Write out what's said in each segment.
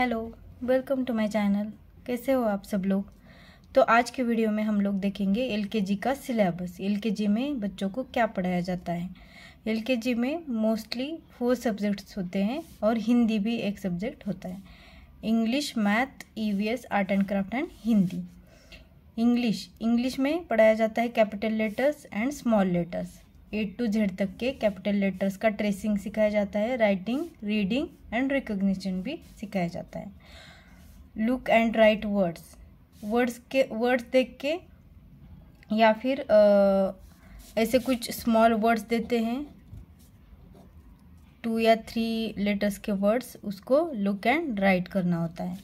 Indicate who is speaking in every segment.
Speaker 1: hello welcome to my channel कैसे हो आप सब लोग तो आज के वीडियो में हम लोग देखेंगे एलकेजी का सिलेबस एलकेजी में बच्चों को क्या पढ़ाया जाता है एलकेजी में मोस्टली फोर सब्जेक्ट्स होते हैं और हिंदी भी एक सब्जेक्ट होता है English math EVS e art and craft and Hindi English English में पढ़ाया जाता है capital letters and small letters A to Z तक के कैपिटल लेटर्स का ट्रेसिंग सिखाया जाता है राइटिंग रीडिंग एंड रिकोगशन भी सिखाया जाता है look and write words words के वर्ड्स देख के या फिर आ, ऐसे कुछ स्मॉल वर्ड्स देते हैं टू या थ्री लेटर्स के वर्ड्स उसको लुक एंड राइट करना होता है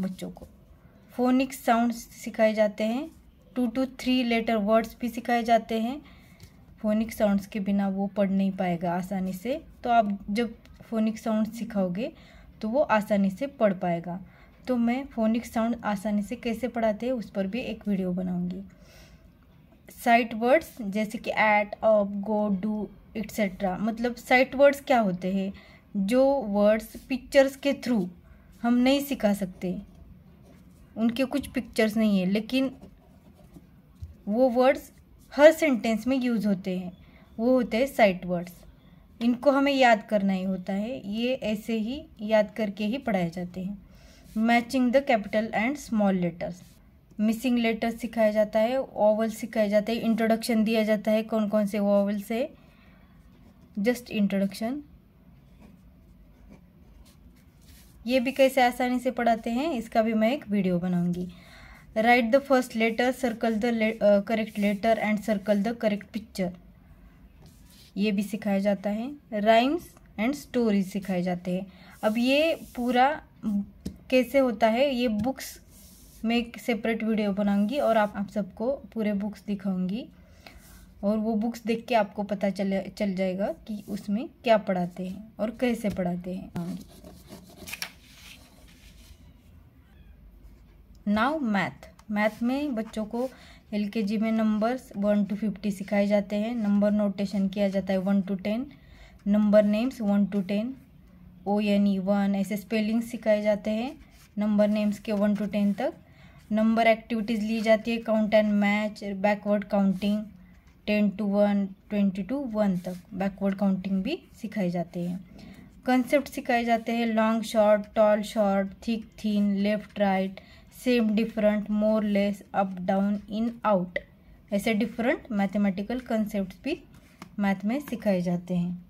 Speaker 1: बच्चों को फोनिक्स साउंड्स सिखाए जाते हैं two to three letter words भी सिखाए जाते हैं फोनिक साउंड्स के बिना वो पढ़ नहीं पाएगा आसानी से तो आप जब फोनिक साउंड सिखाओगे तो वो आसानी से पढ़ पाएगा तो मैं फोनिक साउंड आसानी से कैसे पढ़ाते हैं उस पर भी एक वीडियो बनाऊंगी साइट वर्ड्स जैसे कि at up go do etcetera मतलब साइट वर्ड्स क्या होते हैं जो वर्ड्स पिक्चर्स के थ्रू हम नहीं सिखा सकते उनके कुछ पिक्चर्स नहीं है लेकिन वो वर्ड्स हर सेंटेंस में यूज़ होते हैं वो होते हैं साइट वर्ड्स इनको हमें याद करना ही होता है ये ऐसे ही याद करके ही पढ़ाए जाते हैं matching the capital and small letters missing letters सिखाया जाता है ओवल सिखाया जाता है इंट्रोडक्शन दिया जाता है कौन कौन से ओवल्स है जस्ट इंट्रोडक्शन ये भी कैसे आसानी से पढ़ाते हैं इसका भी मैं एक वीडियो बनाऊंगी write the first letter circle the le uh, correct letter and circle the correct picture ये भी सिखाया जाता है राइम्स एंड स्टोरीज सिखाए जाते हैं अब ये पूरा कैसे होता है ये बुक्स में एक सेपरेट वीडियो बनाऊंगी और आप आप सबको पूरे बुक्स दिखाऊंगी और वो बुक्स देख के आपको पता चल चल जाएगा कि उसमें क्या पढ़ाते हैं और कैसे पढ़ाते हैं नाउ मैथ मैथ में बच्चों को एल के जी में नंबर्स वन टू फिफ्टी सिखाए जाते हैं नंबर नोटेशन किया जाता है one two ten number names one two ten O N E one ऐसे स्पेलिंग सिखाए जाते हैं नंबर नेम्स के वन टू टेन तक नंबर एक्टिविटीज़ ली जाती है count and match backward counting ten to one twenty to one तक बैकवर्ड काउंटिंग भी सिखाई जाते हैं कंसेप्ट सिखाए जाते हैं long short tall short thick thin left right same different more less up down in out ऐसे डिफरेंट मैथमेटिकल कंसेप्ट भी मैथ में सिखाए जाते हैं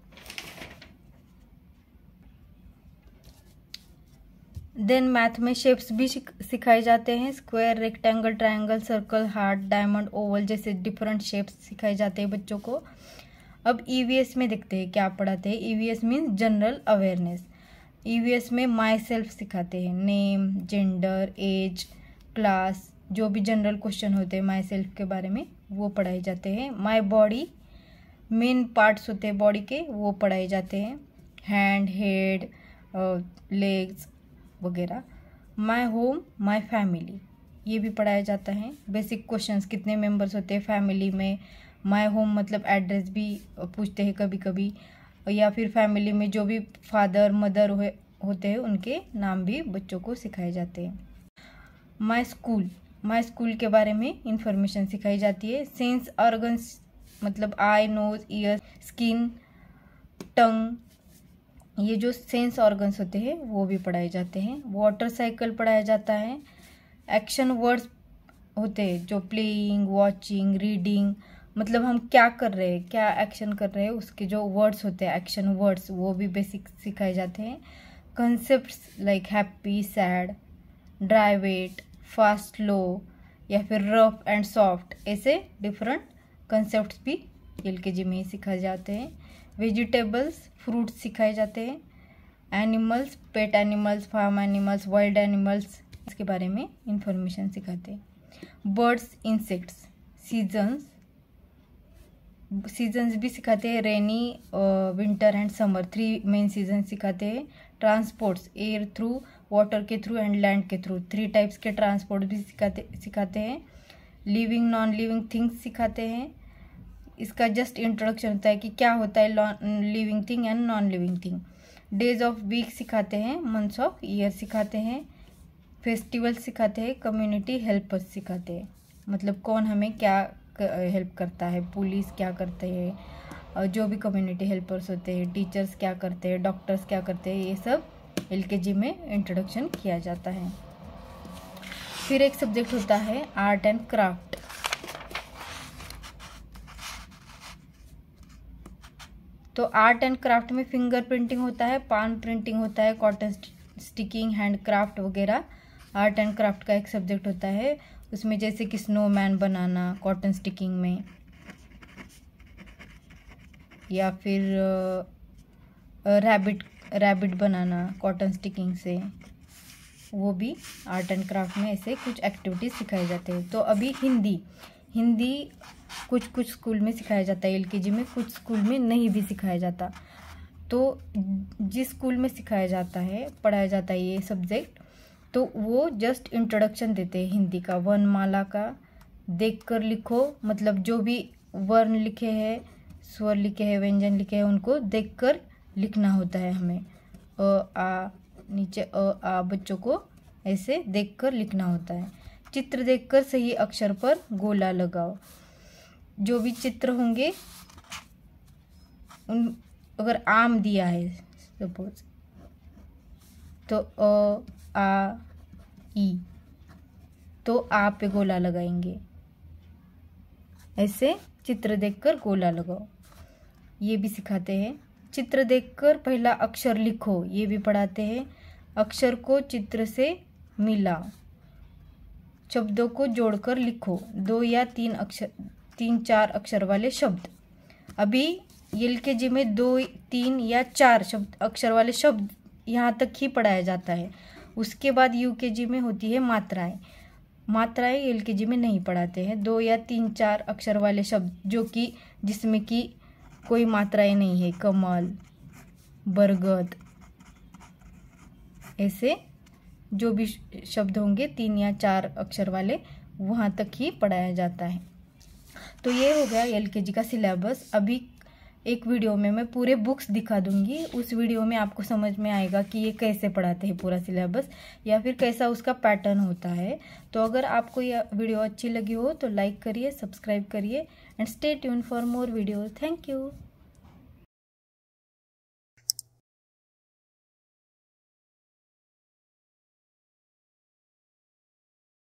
Speaker 1: देन मैथ में शेप्स भी सिखाए जाते हैं square rectangle triangle circle heart diamond oval जैसे डिफरेंट शेप्स सिखाए जाते हैं बच्चों को अब ईवीएस e में देखते हैं क्या पढ़ाते हैं EVS means general awareness S e में माई सेल्फ सिखाते हैं नेम जेंडर एज क्लास जो भी जनरल क्वेश्चन होते हैं माई सेल्फ के बारे में वो पढ़ाए जाते हैं माई बॉडी मेन पार्ट्स होते हैं बॉडी के वो पढ़ाए जाते हैं हैंड हेड लेग्स वगैरह माई होम माई फैमिली ये भी पढ़ाया जाता है बेसिक क्वेश्चंस कितने मेंबर्स होते हैं फैमिली में माई होम मतलब एड्रेस भी पूछते हैं कभी कभी या फिर फैमिली में जो भी फादर मदर हो, होते हैं उनके नाम भी बच्चों को सिखाए जाते हैं माई स्कूल माई स्कूल के बारे में इंफॉर्मेशन सिखाई जाती है सेंस ऑर्गन्स मतलब eye nose ear skin tongue ये जो सेंस ऑर्गन्स होते हैं वो भी पढ़ाए जाते हैं वाटर साइकिल पढ़ाया जाता है एक्शन वर्ड्स होते हैं जो प्लेइंग वॉचिंग रीडिंग मतलब हम क्या कर रहे हैं क्या एक्शन कर रहे हैं उसके जो वर्ड्स होते हैं एक्शन वर्ड्स वो भी बेसिक सिखाए जाते हैं concepts like happy sad dry wet fast low या फिर रफ एंड सॉफ्ट ऐसे डिफरेंट कंसेप्ट भी एल के जी में ही सिखाए जाते हैं वेजिटेबल्स फ्रूट्स सिखाए जाते हैं animals pet animals farm animals wild animals इसके बारे में इंफॉर्मेशन सिखाते हैं बर्ड्स इंसेक्ट्स सीजन्स सीजन्स भी सिखाते हैं rainy winter and summer three main season सिखाते हैं ट्रांसपोर्ट्स एयर थ्रू वाटर के थ्रू एंड लैंड के थ्रू थ्री टाइप्स के ट्रांसपोर्ट भी सिखाते सिखाते हैं लिविंग नॉन लिविंग थिंग्स सिखाते हैं इसका जस्ट इंट्रोडक्शन होता है कि क्या होता है living thing and non living thing days of week सिखाते हैं मंथ्स ऑफ ईयर सिखाते हैं फेस्टिवल सिखाते हैं कम्युनिटी हेल्पर्स सिखाते हैं मतलब कौन हमें क्या हेल्प करता है पुलिस क्या करते हैं जो भी कम्युनिटी हेल्पर्स होते हैं टीचर्स क्या करते हैं डॉक्टर्स क्या करते हैं ये सब एल में इंट्रोडक्शन किया जाता है फिर एक सब्जेक्ट होता है आर्ट एंड क्राफ्ट तो आर्ट एंड क्राफ्ट में फिंगर प्रिंटिंग होता है पान प्रिंटिंग होता है कॉटन स्टिकिंग हैंड क्राफ्ट वगैरह आर्ट एंड क्राफ्ट का एक सब्जेक्ट होता है उसमें जैसे कि स्नोमैन बनाना कॉटन स्टिकिंग में या फिर रैबिट रैबिट बनाना कॉटन स्टिकिंग से वो भी आर्ट एंड क्राफ्ट में ऐसे कुछ एक्टिविटीज़ सिखाए जाते हैं तो अभी हिंदी हिंदी कुछ कुछ स्कूल में सिखाया जाता है एलकेजी में कुछ स्कूल में नहीं भी सिखाया जाता तो जिस स्कूल में सिखाया जाता है पढ़ाया जाता है ये सब्जेक्ट तो वो जस्ट इंट्रोडक्शन देते हैं हिंदी का वर्णमाला का देख कर लिखो मतलब जो भी वर्ण लिखे हैं स्वर लिखे हैं व्यंजन लिखे हैं उनको देख कर लिखना होता है हमें अ आ नीचे अ आ बच्चों को ऐसे देख कर लिखना होता है चित्र देखकर सही अक्षर पर गोला लगाओ जो भी चित्र होंगे उन अगर आम दिया है सपोज तो अ आ ई तो आप पे गोला लगाएंगे ऐसे चित्र देखकर गोला लगाओ ये भी सिखाते हैं चित्र देखकर पहला अक्षर लिखो ये भी पढ़ाते हैं अक्षर को चित्र से मिला शब्दों को जोड़कर लिखो दो या तीन अक्षर तीन चार अक्षर वाले शब्द अभी एल के जी में दो तीन या चार शब्द अक्षर वाले शब्द यहाँ तक ही पढ़ाया जाता है उसके बाद यू में होती है मात्राएँ मात्राएं एल के जी में नहीं पढ़ाते हैं दो या तीन चार अक्षर वाले शब्द जो कि जिसमें कि कोई मात्राएं नहीं है कमल बरगद ऐसे जो भी शब्द होंगे तीन या चार अक्षर वाले वहाँ तक ही पढ़ाया जाता है तो ये हो गया एल के जी का सिलेबस अभी एक वीडियो में मैं पूरे बुक्स दिखा दूंगी उस वीडियो में आपको समझ में आएगा कि ये कैसे पढ़ाते हैं पूरा सिलेबस या फिर कैसा उसका पैटर्न होता है तो अगर आपको यह वीडियो अच्छी लगी हो तो लाइक करिए सब्सक्राइब करिए and stay tune for more video thank you